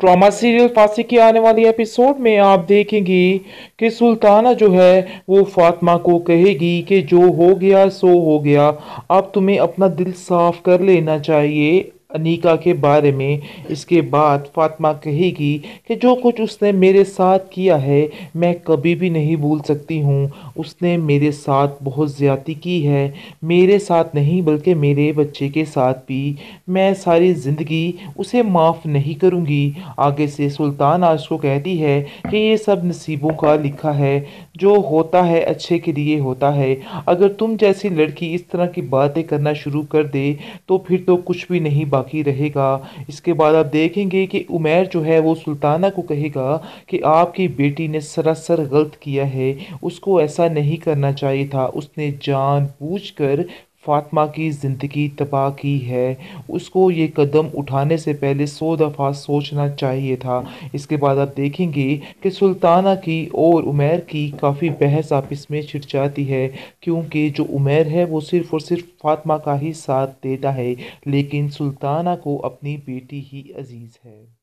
drama serial फांसी की आने वाली एपिसोड में आप देखेंगे कि सुल्ताना जो है वो फातिमा को कहेगी कि जो हो गया सो हो गया अब तुम्हें अपना दिल साफ कर लेना चाहिए अनीका के बारे में इसके बाद फातिमा कहेगी कि जो कुछ उसने मेरे साथ किया है मैं कभी भी नहीं भूल सकती हूँ उसने मेरे साथ बहुत ज़्यादती की है मेरे साथ नहीं बल्कि मेरे बच्चे के साथ भी मैं सारी ज़िंदगी उसे माफ़ नहीं करूँगी आगे से सुल्तान आज को कहती है कि ये सब नसीबों का लिखा है जो होता है अच्छे के लिए होता है अगर तुम जैसी लड़की इस तरह की बातें करना शुरू कर दे तो फिर तो कुछ भी नहीं बाकी रहेगा इसके बाद आप देखेंगे कि उमेर जो है वो सुल्ताना को कहेगा कि आपकी बेटी ने सरासर गलत किया है उसको ऐसा नहीं करना चाहिए था उसने जान बूझ कर फातिमा की ज़िंदगी तबाह की है उसको ये कदम उठाने से पहले सौ दफ़ा सोचना चाहिए था इसके बाद आप देखेंगे कि सुल्ताना की और उमेर की काफ़ी बहस आपस में छिड़ जाती है क्योंकि जो उमेर है वो सिर्फ़ और सिर्फ फातमा का ही साथ देता है लेकिन सुल्ताना को अपनी बेटी ही अजीज़ है